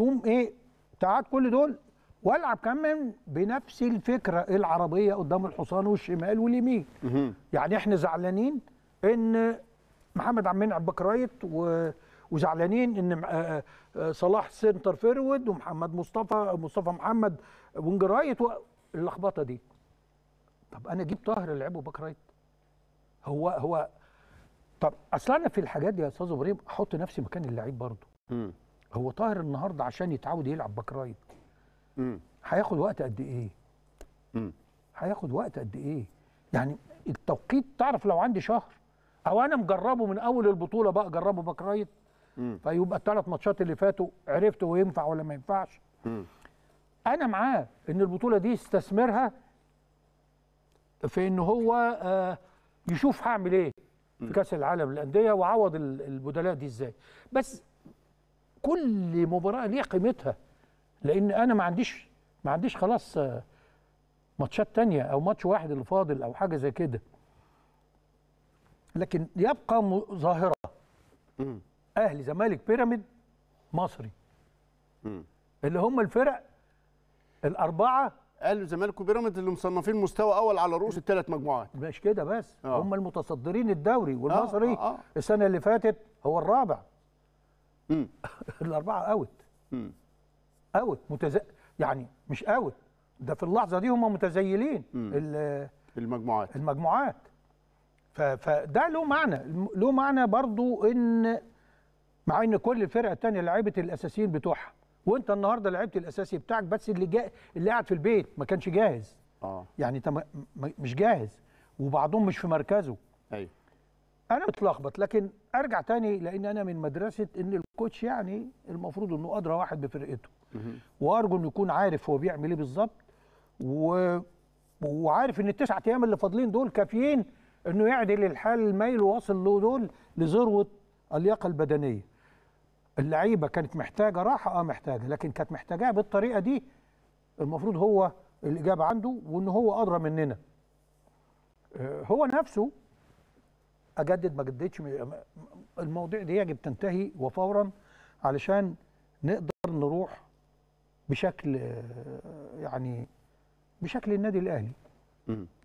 تقوم ايه تعاد كل دول والعب كمان بنفس الفكره العربيه قدام الحصان والشمال واليمين يعني احنا زعلانين ان محمد عم المنعم باك رايت و... وزعلانين ان آه، آه، صلاح سنتر فيرود ومحمد مصطفى مصطفى محمد ونجرايت رايت اللخبطه دي طب انا اجيب طاهر لعبه باك رايت هو هو طب اصل انا في الحاجات دي يا استاذ ابراهيم احط نفسي مكان اللعيب برضه هو طاهر النهارده عشان يتعود يلعب باك رايت هياخد وقت قد ايه؟ هياخد وقت قد ايه؟ يعني التوقيت تعرف لو عندي شهر او انا مجربه من اول البطوله بقى جربه باك رايت فيبقى الثلاث ماتشات اللي فاتوا عرفت هو ينفع ولا ما ينفعش م. انا معاه ان البطوله دي استثمرها في ان هو آه يشوف هعمل ايه في كاس العالم للانديه وعوض البدلاء دي ازاي بس كل مباراه ليها قيمتها لان انا ما عنديش ما عنديش خلاص آه، ماتشات تانية او ماتش واحد اللي فاضل او حاجه زي كده لكن يبقى ظاهره اهلي زمالك بيراميد مصري اللي هم الفرق الاربعه قالوا زمالك وبيراميدز اللي مصنفين مستوى اول على رؤوس الثلاث مجموعات مش كده بس آه. هم المتصدرين الدوري والمصري آه آه آه. السنه اللي فاتت هو الرابع الاربعه اوت اوت متز... يعني مش اوت ده في اللحظه دي هم متزيلين المجموعات المجموعات ف... فده له معنى له معنى برضو ان مع ان كل الفرق الثانيه لعبت الاساسيين بتوعها وانت النهارده لعبت الاساسي بتاعك بس اللي جاء اللي قاعد في البيت ما كانش جاهز اه يعني انت تم... مش جاهز وبعضهم مش في مركزه ايوه انا متلخبط لكن ارجع تاني لان انا من مدرسه ان الكوتش يعني المفروض انه ادرى واحد بفرقته وارجو انه يكون عارف هو بيعمل ايه بالظبط و... وعارف ان التسعة ايام اللي فاضلين دول كافيين انه يعدل الحال الميل واصل له دول لذروه اللياقه البدنيه اللعيبه كانت محتاجه راحه اه محتاجه لكن كانت محتاجاها بالطريقه دي المفروض هو الاجابه عنده وان هو ادرى مننا آه، هو نفسه اجدد ما جددتش المواضيع دي يجب تنتهي وفورا علشان نقدر نروح بشكل آه، يعني بشكل النادي الاهلي